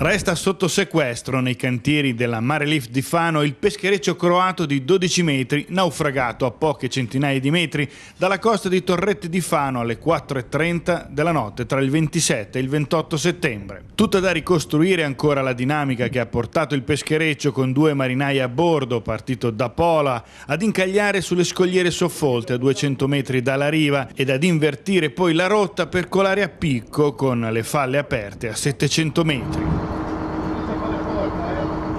Resta sotto sequestro nei cantieri della Mare Marelief di Fano il peschereccio croato di 12 metri, naufragato a poche centinaia di metri dalla costa di Torrette di Fano alle 4.30 della notte tra il 27 e il 28 settembre. Tutta da ricostruire ancora la dinamica che ha portato il peschereccio con due marinai a bordo, partito da Pola, ad incagliare sulle scogliere soffolte a 200 metri dalla riva ed ad invertire poi la rotta per colare a picco con le falle aperte a 700 metri.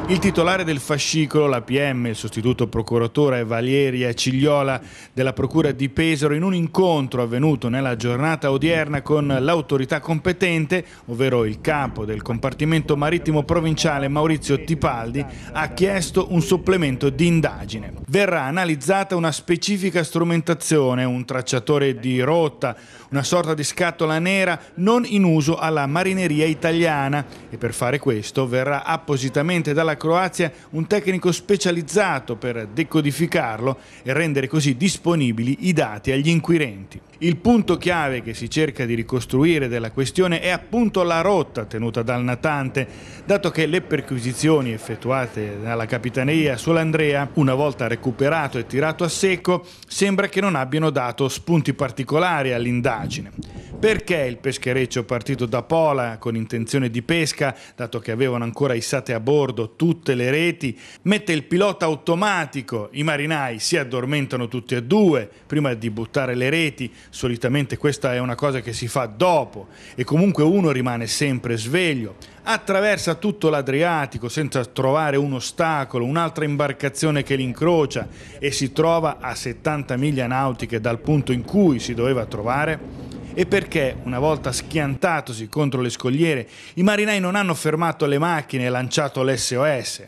Il titolare del fascicolo, la PM, il sostituto procuratore Valeria Cigliola della Procura di Pesaro, in un incontro avvenuto nella giornata odierna con l'autorità competente, ovvero il capo del compartimento marittimo provinciale Maurizio Tipaldi, ha chiesto un supplemento di indagine verrà analizzata una specifica strumentazione, un tracciatore di rotta, una sorta di scatola nera non in uso alla marineria italiana e per fare questo verrà appositamente dalla Croazia un tecnico specializzato per decodificarlo e rendere così disponibili i dati agli inquirenti. Il punto chiave che si cerca di ricostruire della questione è appunto la rotta tenuta dal natante, dato che le perquisizioni effettuate dalla Capitaneria sull'Andrea, una volta recuperate recuperato e tirato a secco sembra che non abbiano dato spunti particolari all'indagine. Perché il peschereccio partito da Pola con intenzione di pesca, dato che avevano ancora issate a bordo tutte le reti, mette il pilota automatico, i marinai si addormentano tutti e due prima di buttare le reti, solitamente questa è una cosa che si fa dopo e comunque uno rimane sempre sveglio, attraversa tutto l'Adriatico senza trovare un ostacolo, un'altra imbarcazione che l'incrocia e si trova a 70 miglia nautiche dal punto in cui si doveva trovare e perché, una volta schiantatosi contro le scogliere, i marinai non hanno fermato le macchine e lanciato l'SOS.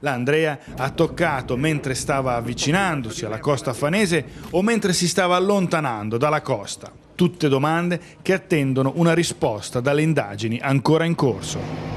L'Andrea ha toccato mentre stava avvicinandosi alla costa fanese o mentre si stava allontanando dalla costa. Tutte domande che attendono una risposta dalle indagini ancora in corso.